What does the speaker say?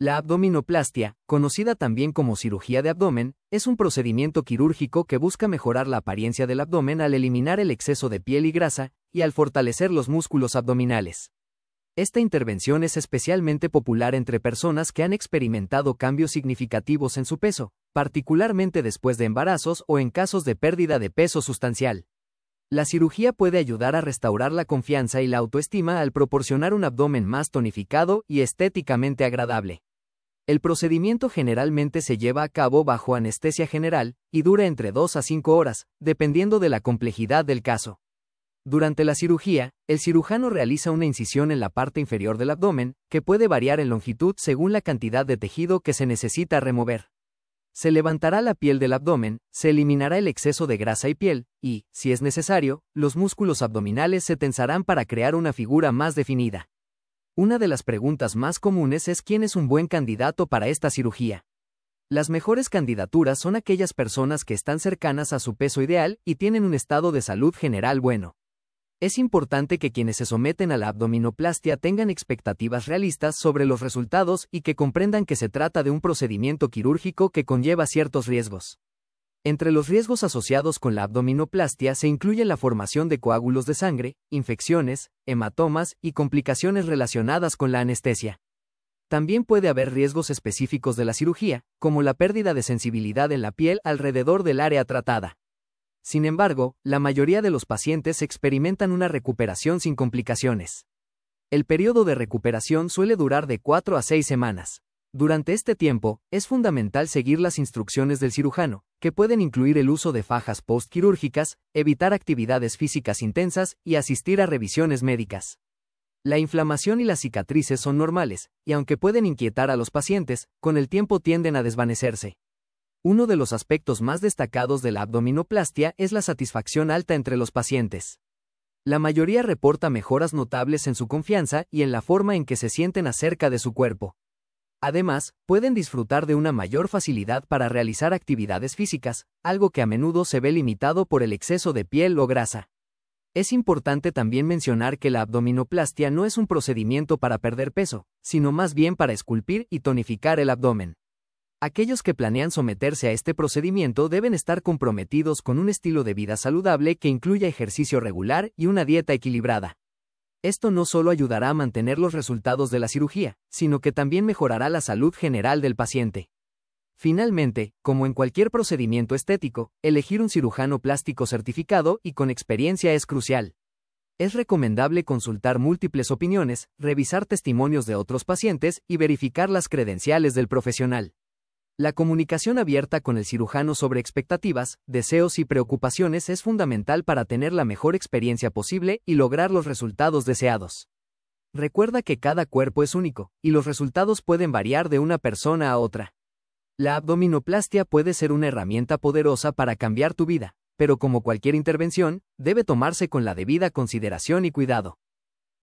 La abdominoplastia, conocida también como cirugía de abdomen, es un procedimiento quirúrgico que busca mejorar la apariencia del abdomen al eliminar el exceso de piel y grasa y al fortalecer los músculos abdominales. Esta intervención es especialmente popular entre personas que han experimentado cambios significativos en su peso, particularmente después de embarazos o en casos de pérdida de peso sustancial. La cirugía puede ayudar a restaurar la confianza y la autoestima al proporcionar un abdomen más tonificado y estéticamente agradable. El procedimiento generalmente se lleva a cabo bajo anestesia general y dura entre 2 a 5 horas, dependiendo de la complejidad del caso. Durante la cirugía, el cirujano realiza una incisión en la parte inferior del abdomen, que puede variar en longitud según la cantidad de tejido que se necesita remover. Se levantará la piel del abdomen, se eliminará el exceso de grasa y piel, y, si es necesario, los músculos abdominales se tensarán para crear una figura más definida. Una de las preguntas más comunes es quién es un buen candidato para esta cirugía. Las mejores candidaturas son aquellas personas que están cercanas a su peso ideal y tienen un estado de salud general bueno. Es importante que quienes se someten a la abdominoplastia tengan expectativas realistas sobre los resultados y que comprendan que se trata de un procedimiento quirúrgico que conlleva ciertos riesgos. Entre los riesgos asociados con la abdominoplastia se incluye la formación de coágulos de sangre, infecciones, hematomas y complicaciones relacionadas con la anestesia. También puede haber riesgos específicos de la cirugía, como la pérdida de sensibilidad en la piel alrededor del área tratada. Sin embargo, la mayoría de los pacientes experimentan una recuperación sin complicaciones. El periodo de recuperación suele durar de 4 a 6 semanas. Durante este tiempo, es fundamental seguir las instrucciones del cirujano, que pueden incluir el uso de fajas postquirúrgicas, evitar actividades físicas intensas y asistir a revisiones médicas. La inflamación y las cicatrices son normales, y aunque pueden inquietar a los pacientes, con el tiempo tienden a desvanecerse. Uno de los aspectos más destacados de la abdominoplastia es la satisfacción alta entre los pacientes. La mayoría reporta mejoras notables en su confianza y en la forma en que se sienten acerca de su cuerpo. Además, pueden disfrutar de una mayor facilidad para realizar actividades físicas, algo que a menudo se ve limitado por el exceso de piel o grasa. Es importante también mencionar que la abdominoplastia no es un procedimiento para perder peso, sino más bien para esculpir y tonificar el abdomen. Aquellos que planean someterse a este procedimiento deben estar comprometidos con un estilo de vida saludable que incluya ejercicio regular y una dieta equilibrada. Esto no solo ayudará a mantener los resultados de la cirugía, sino que también mejorará la salud general del paciente. Finalmente, como en cualquier procedimiento estético, elegir un cirujano plástico certificado y con experiencia es crucial. Es recomendable consultar múltiples opiniones, revisar testimonios de otros pacientes y verificar las credenciales del profesional. La comunicación abierta con el cirujano sobre expectativas, deseos y preocupaciones es fundamental para tener la mejor experiencia posible y lograr los resultados deseados. Recuerda que cada cuerpo es único, y los resultados pueden variar de una persona a otra. La abdominoplastia puede ser una herramienta poderosa para cambiar tu vida, pero como cualquier intervención, debe tomarse con la debida consideración y cuidado.